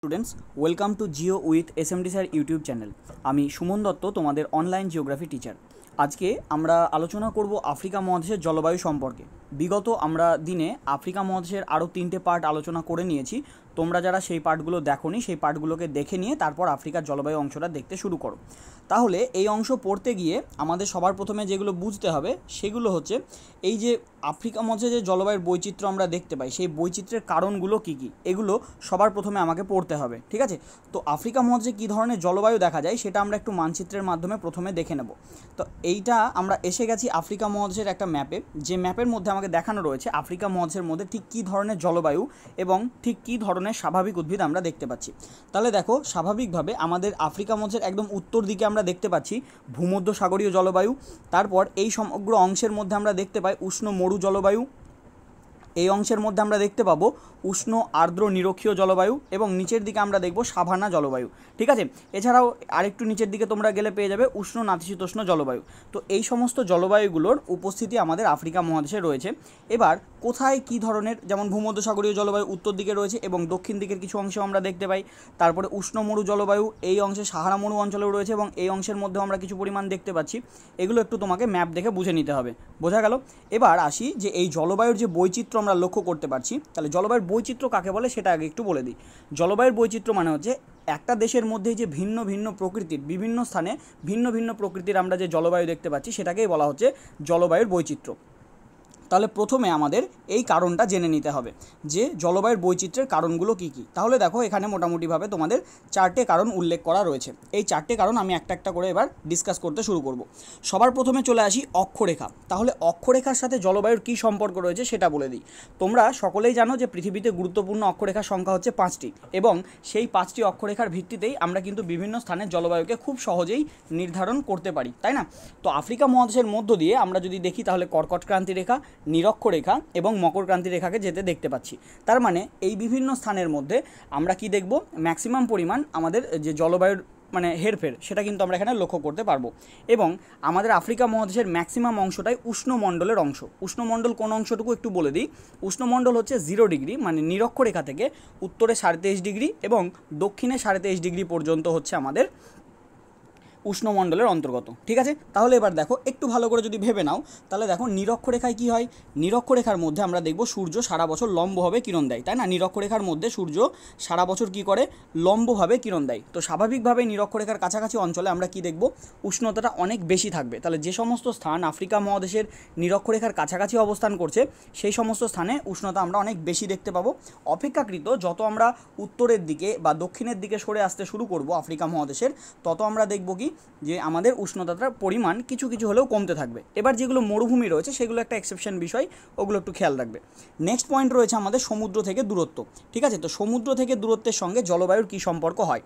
students welcome to Geo with S M D sir YouTube channel আমি সুমন দত্ত তোমাদের online geography teacher আজকে আমরা আলোচনা করব আফ্রিকা মহাদেশের জলবায়ু সম্পর্কে বিগত আমরা দিনে আফ্রিকা মহাদেশের আরও তিনটে পার্ট আলোচনা করে নিয়েছি তোমরা যারা সেই পার্টগুলো নি সেই পার্টগুলোকে দেখে নিয়ে তারপর আফ্রিকার জলবায়ু অংশটা দেখতে শুরু করো তাহলে এই অংশ পড়তে গিয়ে আমাদের সবার প্রথমে যেগুলো বুঝতে হবে সেগুলো হচ্ছে এই যে আফ্রিকা মঞ্চে যে জলবায়ুর বৈচিত্র্য আমরা দেখতে পাই সেই বৈচিত্র্যের কারণগুলো কী কী এগুলো সবার প্রথমে আমাকে পড়তে হবে ঠিক আছে তো আফ্রিকা মধ্যে কী ধরনের জলবায়ু দেখা যায় সেটা আমরা একটু মানচিত্রের মাধ্যমে প্রথমে দেখে নেব তো এইটা আমরা এসে গেছি আফ্রিকা মহাদেশের একটা ম্যাপে যে ম্যাপের মধ্যে আমাকে দেখানো রয়েছে আফ্রিকা মহাদেশের মধ্যে ঠিক কী ধরনের জলবায়ু এবং ঠিক কী ধরনের ধরনের স্বাভাবিক উদ্ভিদ আমরা দেখতে পাচ্ছি তাহলে দেখো স্বাভাবিকভাবে আমাদের আফ্রিকা মঞ্চের একদম উত্তর দিকে আমরা দেখতে পাচ্ছি ভূমধ্য সাগরীয় জলবায়ু তারপর এই সমগ্র অংশের মধ্যে আমরা দেখতে পাই উষ্ণ মরু জলবায়ু এই অংশের মধ্যে আমরা দেখতে পাবো উষ্ণ আর্দ্র নিরক্ষীয় জলবায়ু এবং নিচের দিকে আমরা দেখব সাভানা জলবায়ু ঠিক আছে এছাড়াও আরেকটু নিচের দিকে তোমরা গেলে পেয়ে যাবে উষ্ণ নাতিশীতোষ্ণ জলবায়ু তো এই সমস্ত জলবায়ুগুলোর উপস্থিতি আমাদের আফ্রিকা মহাদেশে রয়েছে এবার কোথায় কি ধরনের যেমন ভূমধ্যসাগরীয় জলবায়ু উত্তর দিকে রয়েছে এবং দক্ষিণ দিকের কিছু অংশ আমরা দেখতে পাই তারপরে উষ্ণ মরু জলবায়ু এই অংশে সাহারা মরু অঞ্চলেও রয়েছে এবং এই অংশের মধ্যেও আমরা কিছু পরিমাণ দেখতে পাচ্ছি এগুলো একটু তোমাকে ম্যাপ দেখে বুঝে নিতে হবে বোঝা গেল এবার আসি যে এই জলবায়ুর যে বৈচিত্র্য আমরা লক্ষ্য করতে পারছি তাহলে জলবায়ুর বৈচিত্র্য কাকে বলে সেটা আগে একটু বলে দিই জলবায়ুর বৈচিত্র্য মানে হচ্ছে একটা দেশের মধ্যে যে ভিন্ন ভিন্ন প্রকৃতির বিভিন্ন স্থানে ভিন্ন ভিন্ন প্রকৃতির আমরা যে জলবায়ু দেখতে পাচ্ছি সেটাকেই বলা হচ্ছে জলবায়ুর বৈচিত্র্য তাহলে প্রথমে আমাদের এই কারণটা জেনে নিতে হবে যে জলবায়ুর বৈচিত্র্যের কারণগুলো কী কী তাহলে দেখো এখানে মোটামুটিভাবে তোমাদের চারটে কারণ উল্লেখ করা রয়েছে এই চারটে কারণ আমি একটা একটা করে এবার ডিসকাস করতে শুরু করব সবার প্রথমে চলে আসি অক্ষরেখা তাহলে অক্ষরেখার সাথে জলবায়ুর কী সম্পর্ক রয়েছে সেটা বলে দিই তোমরা সকলেই জানো যে পৃথিবীতে গুরুত্বপূর্ণ অক্ষরেখার সংখ্যা হচ্ছে পাঁচটি এবং সেই পাঁচটি অক্ষরেখার ভিত্তিতেই আমরা কিন্তু বিভিন্ন স্থানের জলবায়ুকে খুব সহজেই নির্ধারণ করতে পারি তাই না তো আফ্রিকা মহাদেশের মধ্য দিয়ে আমরা যদি দেখি তাহলে কর্কটক্রান্তি রেখা নিরক্ষরেখা এবং মকরক্রান্তি রেখাকে যেতে দেখতে পাচ্ছি তার মানে এই বিভিন্ন স্থানের মধ্যে আমরা কি দেখব ম্যাক্সিমাম পরিমাণ আমাদের যে জলবায়ুর মানে হেরফের সেটা কিন্তু আমরা এখানে লক্ষ্য করতে পারবো এবং আমাদের আফ্রিকা মহাদেশের ম্যাক্সিমাম অংশটাই উষ্ণমণ্ডলের অংশ উষ্ণমণ্ডল কোন অংশটুকু একটু বলে দিই উষ্ণমণ্ডল হচ্ছে জিরো ডিগ্রি মানে নিরক্ষরেখা থেকে উত্তরে সাড়ে তেইশ ডিগ্রি এবং দক্ষিণে সাড়ে তেইশ ডিগ্রি পর্যন্ত হচ্ছে আমাদের উষ্ণমণ্ডলের অন্তর্গত ঠিক আছে তাহলে এবার দেখো একটু ভালো করে যদি ভেবে নাও তাহলে দেখো নিরক্ষরেখায় কি হয় নিরক্ষরেখার মধ্যে আমরা দেখব সূর্য সারা বছর লম্বভাবে কিরণ দেয় তাই না নিরক্ষরেখার মধ্যে সূর্য সারা বছর কি করে লম্বভাবে কিরণ দেয় তো স্বাভাবিকভাবে নিরক্ষরেখার কাছাকাছি অঞ্চলে আমরা কি দেখব উষ্ণতাটা অনেক বেশি থাকবে তাহলে যে সমস্ত স্থান আফ্রিকা মহাদেশের নিরক্ষরেখার কাছাকাছি অবস্থান করছে সেই সমস্ত স্থানে উষ্ণতা আমরা অনেক বেশি দেখতে পাবো অপেক্ষাকৃত যত আমরা উত্তরের দিকে বা দক্ষিণের দিকে সরে আসতে শুরু করব আফ্রিকা মহাদেশের তত আমরা দেখব কি যে আমাদের উষ্ণতাটার পরিমাণ কিছু কিছু হলেও কমতে থাকবে এবার যেগুলো মরুভূমি রয়েছে সেগুলো একটা এক্সেপশন বিষয় ওগুলো একটু খেয়াল রাখবে নেক্সট পয়েন্ট রয়েছে আমাদের সমুদ্র থেকে দূরত্ব ঠিক আছে তো সমুদ্র থেকে দূরত্বের সঙ্গে জলবায়ুর কী সম্পর্ক হয়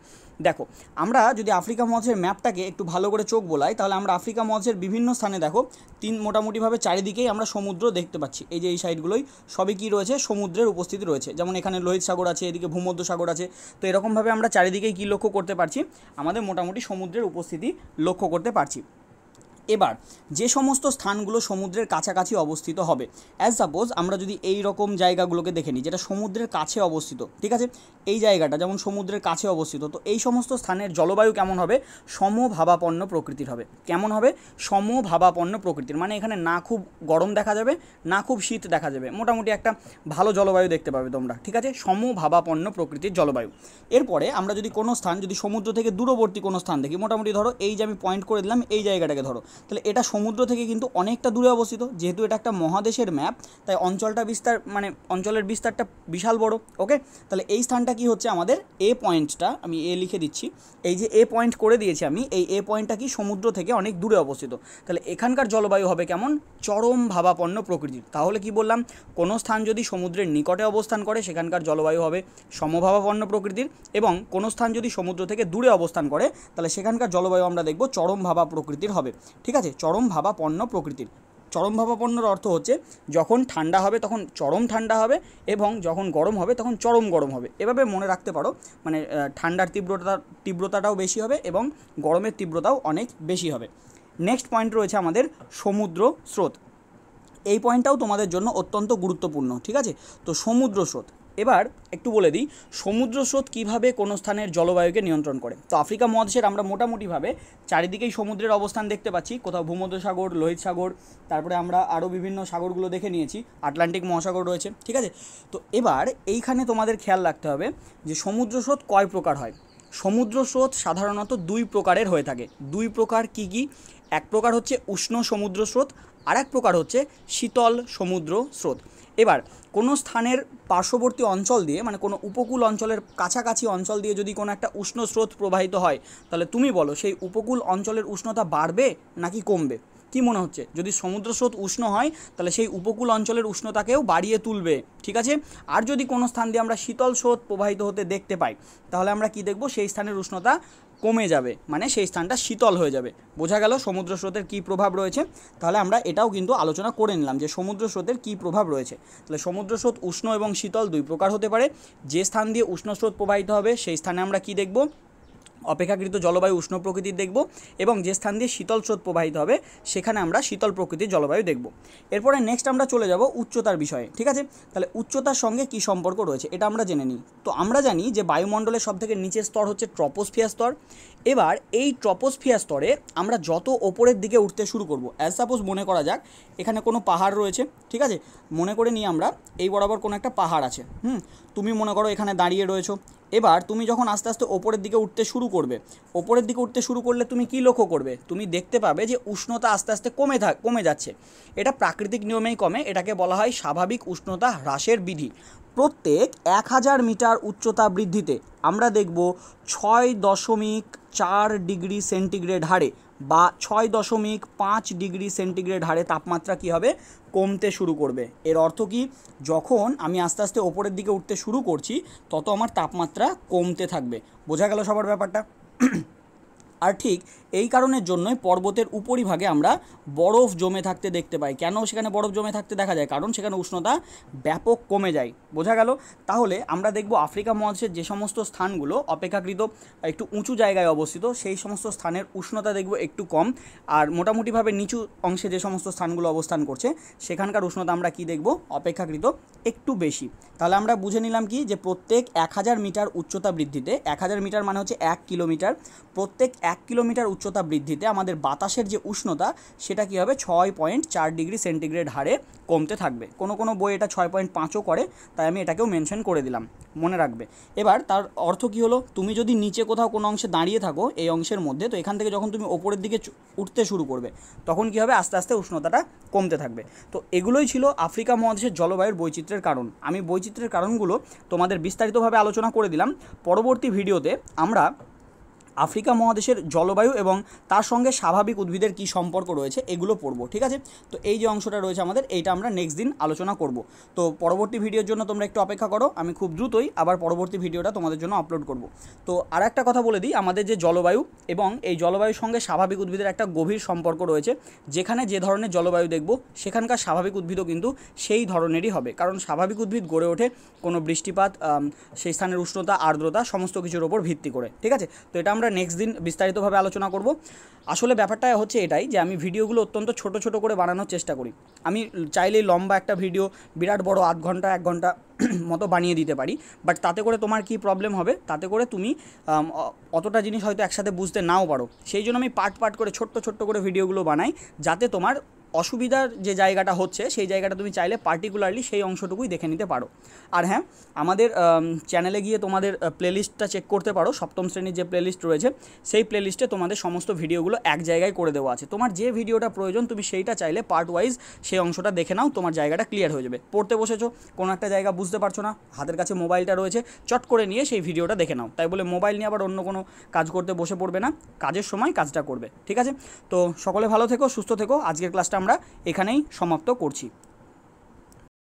দেখো আমরা যদি আফ্রিকা মহাদেশের ম্যাপটাকে একটু ভালো করে চোখ বোলাই তাহলে আমরা আফ্রিকা মহাদেশের বিভিন্ন স্থানে দেখো তিন মোটামুটিভাবে চারিদিকেই আমরা সমুদ্র দেখতে পাচ্ছি এই যে এই সাইডগুলোই সবই কী রয়েছে সমুদ্রের উপস্থিতি রয়েছে যেমন এখানে লোহিত সাগর আছে এদিকে ভূমধ্য সাগর আছে তো এরকমভাবে আমরা চারিদিকেই কী লক্ষ্য করতে পারছি আমাদের মোটামুটি সমুদ্রের উপস্থিতি দিই লক্ষ্য করতে পারছি এবার যে সমস্ত স্থানগুলো সমুদ্রের কাছাকাছি অবস্থিত হবে অ্যাজ সাপোজ আমরা যদি এই রকম জায়গাগুলোকে দেখে নিই যেটা সমুদ্রের কাছে অবস্থিত ঠিক আছে এই জায়গাটা যেমন সমুদ্রের কাছে অবস্থিত তো এই সমস্ত স্থানের জলবায়ু কেমন হবে সমভাবাপন্ন প্রকৃতির হবে কেমন হবে সমভাবাপন্ন প্রকৃতির মানে এখানে না খুব গরম দেখা যাবে না খুব শীত দেখা যাবে মোটামুটি একটা ভালো জলবায়ু দেখতে পাবে তোমরা ঠিক আছে সমভাবাপন্ন প্রকৃতির জলবায়ু এরপরে আমরা যদি কোনো স্থান যদি সমুদ্র থেকে দূরবর্তী কোনো স্থান দেখি মোটামুটি ধরো এই যে আমি পয়েন্ট করে দিলাম এই জায়গাটাকে ধরো তাহলে এটা সমুদ্র থেকে কিন্তু অনেকটা দূরে অবস্থিত যেহেতু এটা একটা মহাদেশের ম্যাপ তাই অঞ্চলটা বিস্তার মানে অঞ্চলের বিস্তারটা বিশাল বড় ওকে তাহলে এই স্থানটা কি হচ্ছে আমাদের এ পয়েন্টটা আমি এ লিখে দিচ্ছি এই যে এ পয়েন্ট করে দিয়েছি আমি এই এ পয়েন্টটা কি সমুদ্র থেকে অনেক দূরে অবস্থিত তাহলে এখানকার জলবায়ু হবে কেমন চরম ভাবাপন্ন প্রকৃতির তাহলে কি বললাম কোনো স্থান যদি সমুদ্রের নিকটে অবস্থান করে সেখানকার জলবায়ু হবে সমভাবাপন্ন প্রকৃতির এবং কোনো স্থান যদি সমুদ্র থেকে দূরে অবস্থান করে তাহলে সেখানকার জলবায়ু আমরা দেখব চরম ভাবা প্রকৃতির হবে ঠিক আছে চরম ভাবাপন্ন প্রকৃতির চরম ভাবাপন্নর অর্থ হচ্ছে যখন ঠান্ডা হবে তখন চরম ঠান্ডা হবে এবং যখন গরম হবে তখন চরম গরম হবে এভাবে মনে রাখতে পারো মানে ঠান্ডার তীব্রতা তীব্রতাটাও বেশি হবে এবং গরমের তীব্রতাও অনেক বেশি হবে নেক্সট পয়েন্ট রয়েছে আমাদের সমুদ্র স্রোত এই পয়েন্টটাও তোমাদের জন্য অত্যন্ত গুরুত্বপূর্ণ ঠিক আছে তো সমুদ্র স্রোত এবার একটু বলে দিই সমুদ্র স্রোত কীভাবে কোনো স্থানের জলবায়ুকে নিয়ন্ত্রণ করে তো আফ্রিকা মহাদেশের আমরা মোটামুটিভাবে চারিদিকেই সমুদ্রের অবস্থান দেখতে পাচ্ছি কোথাও ভূমধ্যসাগর লোহিত সাগর তারপরে আমরা আরও বিভিন্ন সাগরগুলো দেখে নিয়েছি আটলান্টিক মহাসাগর রয়েছে ঠিক আছে তো এবার এইখানে তোমাদের খেয়াল রাখতে হবে যে সমুদ্র স্রোত কয় প্রকার হয় সমুদ্র স্রোত সাধারণত দুই প্রকারের হয়ে থাকে দুই প্রকার কি কি এক প্রকার হচ্ছে উষ্ণ সমুদ্র স্রোত আর এক প্রকার হচ্ছে শীতল সমুদ্র স্রোত এবার কোনো স্থানের পার্শ্ববর্তী অঞ্চল দিয়ে মানে কোনো উপকূল অঞ্চলের কাছাকাছি অঞ্চল দিয়ে যদি কোনো একটা উষ্ণ স্রোত প্রবাহিত হয় তাহলে তুমি বলো সেই উপকূল অঞ্চলের উষ্ণতা বাড়বে নাকি কমবে কি মনে হচ্ছে যদি সমুদ্র স্রোত উষ্ণ হয় তাহলে সেই উপকূল অঞ্চলের উষ্ণতাকেও বাড়িয়ে তুলবে ঠিক আছে আর যদি কোনো স্থান দিয়ে আমরা শীতল স্রোত প্রবাহিত হতে দেখতে পাই তাহলে আমরা কি দেখব সেই স্থানের উষ্ণতা কমে যাবে মানে সেই স্থানটা শীতল হয়ে যাবে বোঝা গেল সমুদ্র স্রোতের কী প্রভাব রয়েছে তাহলে আমরা এটাও কিন্তু আলোচনা করে নিলাম যে সমুদ্র স্রোতের কী প্রভাব রয়েছে তাহলে সমুদ্র স্রোত উষ্ণ এবং শীতল দুই প্রকার হতে পারে যে স্থান দিয়ে উষ্ণ স্রোত প্রবাহিত হবে সেই স্থানে আমরা কি দেখব অপেক্ষাকৃত জলবায়ু উষ্ণ প্রকৃতির দেখব এবং যে স্থান দিয়ে শীতল স্রোত প্রবাহিত হবে সেখানে আমরা শীতল প্রকৃতির জলবায়ু দেখব এরপরে নেক্সট আমরা চলে যাব উচ্চতার বিষয়ে ঠিক আছে তাহলে উচ্চতার সঙ্গে কি সম্পর্ক রয়েছে এটা আমরা জেনে নিই তো আমরা জানি যে বায়ুমণ্ডলের সবথেকে নিচের স্তর হচ্ছে ট্রপোসফিয়া স্তর এবার এই ট্রপোসফিয়া স্তরে আমরা যত ওপরের দিকে উঠতে শুরু করব অ্যাজ সাপোজ মনে করা যাক এখানে কোনো পাহাড় রয়েছে ঠিক আছে মনে করে নিই আমরা এই বরাবর কোনো একটা পাহাড় আছে হুম তুমি মনে করো এখানে দাঁড়িয়ে রয়েছো এবার তুমি যখন আস্তে আস্তে ওপরের দিকে উঠতে শুরু করবে ওপরের দিকে উঠতে শুরু করলে তুমি কি লক্ষ্য করবে তুমি দেখতে পাবে যে উষ্ণতা আস্তে আস্তে কমে কমে যাচ্ছে এটা প্রাকৃতিক নিয়মেই কমে এটাকে বলা হয় স্বাভাবিক উষ্ণতা হ্রাসের বিধি প্রত্যেক এক হাজার মিটার উচ্চতা বৃদ্ধিতে আমরা দেখব ছয় দশমিক চার ডিগ্রি সেন্টিগ্রেড হারে বা ছয় দশমিক পাঁচ ডিগ্রি সেন্টিগ্রেড হারে তাপমাত্রা কী হবে কমতে শুরু করবে এর অর্থ কি যখন আমি আস্তে আস্তে ওপরের দিকে উঠতে শুরু করছি তত আমার তাপমাত্রা কমতে থাকবে বোঝা গেল সবার ব্যাপারটা আর ঠিক এই কারণের জন্যই পর্বতের উপরিভাগে আমরা বরফ জমে থাকতে দেখতে পাই কেন সেখানে বরফ জমে থাকতে দেখা যায় কারণ সেখানে উষ্ণতা ব্যাপক কমে যায় বোঝা গেল তাহলে আমরা দেখব আফ্রিকা মহাদেশের যে সমস্ত স্থানগুলো অপেক্ষাকৃত একটু উঁচু জায়গায় অবস্থিত সেই সমস্ত স্থানের উষ্ণতা দেখব একটু কম আর মোটামুটিভাবে নিচু অংশে যে সমস্ত স্থানগুলো অবস্থান করছে সেখানকার উষ্ণতা আমরা কি দেখব অপেক্ষাকৃত একটু বেশি তাহলে আমরা বুঝে নিলাম কি যে প্রত্যেক এক হাজার মিটার উচ্চতা বৃদ্ধিতে এক হাজার মিটার মানে হচ্ছে এক কিলোমিটার প্রত্যেক এক কিলোমিটার উচ্চতা বৃদ্ধিতে আমাদের বাতাসের যে উষ্ণতা সেটা কী হবে ছয় পয়েন্ট চার ডিগ্রি সেন্টিগ্রেড হারে কমতে থাকবে কোনো কোনো বই এটা ছয় পয়েন্ট পাঁচও করে তাই আমি এটাকেও মেনশন করে দিলাম মনে রাখবে এবার তার অর্থ কী হলো তুমি যদি নিচে কোথাও কোনো অংশে দাঁড়িয়ে থাকো এই অংশের মধ্যে তো এখান থেকে যখন তুমি ওপরের দিকে উঠতে শুরু করবে তখন কী হবে আস্তে আস্তে উষ্ণতাটা কমতে থাকবে তো এগুলোই ছিল আফ্রিকা মহাদেশের জলবায়ুর বৈচিত্র্যের কারণ আমি বৈচিত্র্যের কারণগুলো তোমাদের বিস্তারিতভাবে আলোচনা করে দিলাম পরবর্তী ভিডিওতে আমরা আফ্রিকা মহাদেশের জলবায়ু এবং তার সঙ্গে স্বাভাবিক উদ্ভিদের কি সম্পর্ক রয়েছে এগুলো পড়ব ঠিক আছে তো এই যে অংশটা রয়েছে আমাদের এইটা আমরা নেক্সট দিন আলোচনা করব তো পরবর্তী ভিডিওর জন্য তোমরা একটু অপেক্ষা করো আমি খুব দ্রুতই আবার পরবর্তী ভিডিওটা তোমাদের জন্য আপলোড করব তো আর একটা কথা বলে দিই আমাদের যে জলবায়ু এবং এই জলবায়ুর সঙ্গে স্বাভাবিক উদ্ভিদের একটা গভীর সম্পর্ক রয়েছে যেখানে যে ধরনের জলবায়ু দেখব সেখানকার স্বাভাবিক উদ্ভিদও কিন্তু সেই ধরনেরই হবে কারণ স্বাভাবিক উদ্ভিদ গড়ে ওঠে কোনো বৃষ্টিপাত সেই স্থানের উষ্ণতা আর্দ্রতা সমস্ত কিছুর ওপর ভিত্তি করে ঠিক আছে তো এটা আমরা নেক্সট দিন বিস্তারিতভাবে আলোচনা করব আসলে ব্যাপারটা হচ্ছে এটাই যে আমি ভিডিওগুলো অত্যন্ত ছোট ছোট করে বানানোর চেষ্টা করি আমি চাইলে লম্বা একটা ভিডিও বিরাট বড় আধ ঘন্টা এক ঘন্টা মতো বানিয়ে দিতে পারি বাট তাতে করে তোমার কি প্রবলেম হবে তাতে করে তুমি অতটা জিনিস হয়তো একসাথে বুঝতে নাও পারো সেই জন্য আমি পার্ট পার্ট করে ছোট্ট ছোট্ট করে ভিডিওগুলো বানাই যাতে তোমার অসুবিধার যে জায়গাটা হচ্ছে সেই জায়গাটা তুমি চাইলে পার্টিকুলারলি সেই অংশটুকুই দেখে নিতে পারো আর হ্যাঁ আমাদের চ্যানেলে গিয়ে তোমাদের প্লেলিস্টটা চেক করতে পারো সপ্তম শ্রেণীর যে প্লেলিস্ট রয়েছে সেই প্লেলিস্টে তোমাদের সমস্ত ভিডিওগুলো এক জায়গায় করে দেওয়া আছে তোমার যে ভিডিওটা প্রয়োজন তুমি সেইটা চাইলে পার্ট ওয়াইজ সেই অংশটা দেখে নাও তোমার জায়গাটা ক্লিয়ার হয়ে যাবে পড়তে বসেছো কোনো একটা জায়গা বুঝতে পারছো না হাতের কাছে মোবাইলটা রয়েছে চট করে নিয়ে সেই ভিডিওটা দেখে নাও তাই বলে মোবাইল নিয়ে আবার অন্য কোনো কাজ করতে বসে পড়বে না কাজের সময় কাজটা করবে ঠিক আছে তো সকলে ভালো থেকো সুস্থ থেকো আজকের ক্লাসটা আমরা এখানেই সমাপ্ত করছি